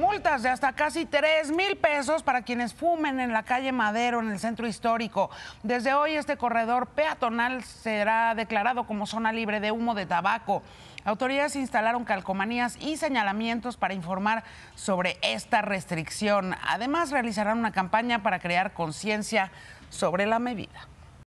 multas de hasta casi 3 mil pesos para quienes fumen en la calle Madero, en el centro histórico. Desde hoy este corredor peatonal será declarado como zona libre de humo de tabaco. Autoridades instalaron calcomanías y señalamientos para informar sobre esta restricción. Además, realizarán una campaña para crear conciencia sobre la medida.